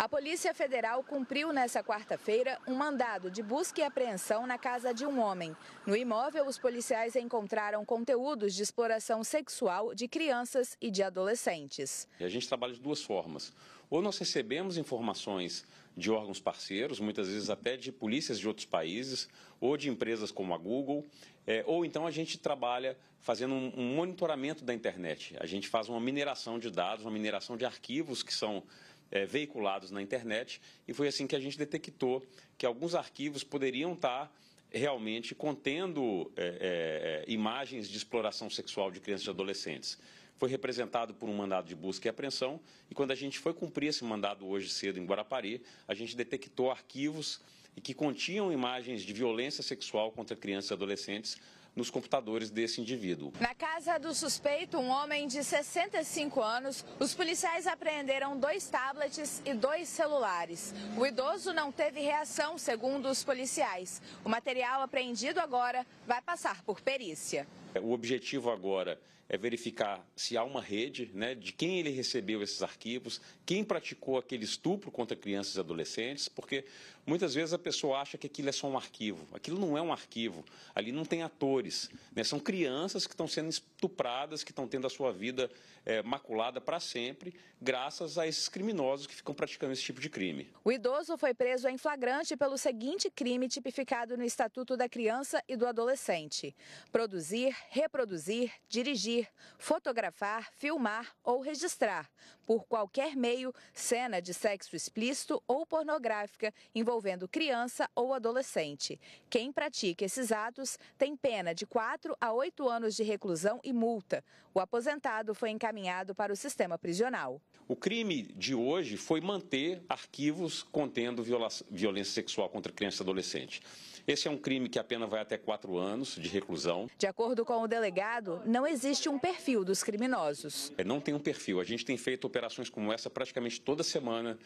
A Polícia Federal cumpriu nesta quarta-feira um mandado de busca e apreensão na casa de um homem. No imóvel, os policiais encontraram conteúdos de exploração sexual de crianças e de adolescentes. A gente trabalha de duas formas. Ou nós recebemos informações de órgãos parceiros, muitas vezes até de polícias de outros países, ou de empresas como a Google, é, ou então a gente trabalha fazendo um, um monitoramento da internet. A gente faz uma mineração de dados, uma mineração de arquivos que são é, veiculados na internet e foi assim que a gente detectou que alguns arquivos poderiam estar realmente contendo é, é, é, imagens de exploração sexual de crianças e adolescentes. Foi representado por um mandado de busca e apreensão, e quando a gente foi cumprir esse mandado hoje cedo em Guarapari, a gente detectou arquivos que continham imagens de violência sexual contra crianças e adolescentes nos computadores desse indivíduo. Na casa do suspeito, um homem de 65 anos, os policiais apreenderam dois tablets e dois celulares. O idoso não teve reação, segundo os policiais. O material apreendido agora vai passar por perícia. O objetivo agora é verificar se há uma rede, né, de quem ele recebeu esses arquivos, quem praticou aquele estupro contra crianças e adolescentes, porque muitas vezes a pessoa acha que aquilo é só um arquivo. Aquilo não é um arquivo. Ali não tem atores. Né? São crianças que estão sendo estupradas, que estão tendo a sua vida é, maculada para sempre, graças a esses criminosos que ficam praticando esse tipo de crime. O idoso foi preso em flagrante pelo seguinte crime tipificado no Estatuto da Criança e do Adolescente: produzir reproduzir, dirigir, fotografar, filmar ou registrar, por qualquer meio, cena de sexo explícito ou pornográfica envolvendo criança ou adolescente. Quem pratica esses atos tem pena de 4 a 8 anos de reclusão e multa. O aposentado foi encaminhado para o sistema prisional. O crime de hoje foi manter arquivos contendo violência sexual contra criança e adolescente. Esse é um crime que a pena vai até quatro anos de reclusão. De acordo com o delegado, não existe um perfil dos criminosos. É, não tem um perfil. A gente tem feito operações como essa praticamente toda semana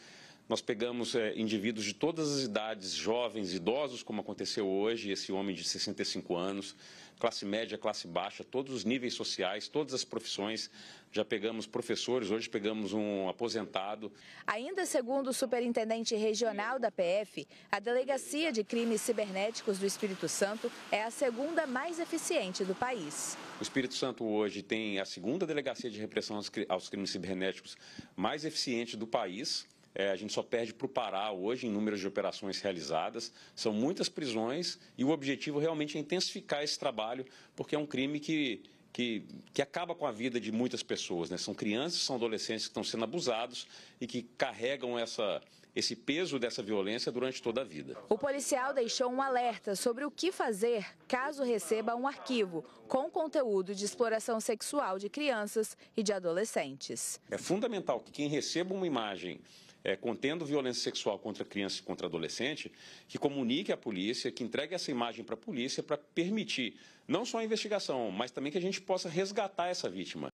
nós pegamos é, indivíduos de todas as idades, jovens, idosos, como aconteceu hoje, esse homem de 65 anos, classe média, classe baixa, todos os níveis sociais, todas as profissões. Já pegamos professores, hoje pegamos um aposentado. Ainda segundo o superintendente regional da PF, a Delegacia de Crimes Cibernéticos do Espírito Santo é a segunda mais eficiente do país. O Espírito Santo hoje tem a segunda delegacia de repressão aos crimes cibernéticos mais eficiente do país. É, a gente só perde para o Pará hoje em números de operações realizadas. São muitas prisões e o objetivo realmente é intensificar esse trabalho, porque é um crime que que, que, acaba com a vida de muitas pessoas. Né? São crianças, são adolescentes que estão sendo abusados e que carregam essa, esse peso dessa violência durante toda a vida. O policial deixou um alerta sobre o que fazer caso receba um arquivo com conteúdo de exploração sexual de crianças e de adolescentes. É fundamental que quem receba uma imagem é, contendo violência sexual contra criança e contra adolescente, que comunique à polícia, que entregue essa imagem para a polícia para permitir não só a investigação, mas também que a gente possa resgatar essa vítima.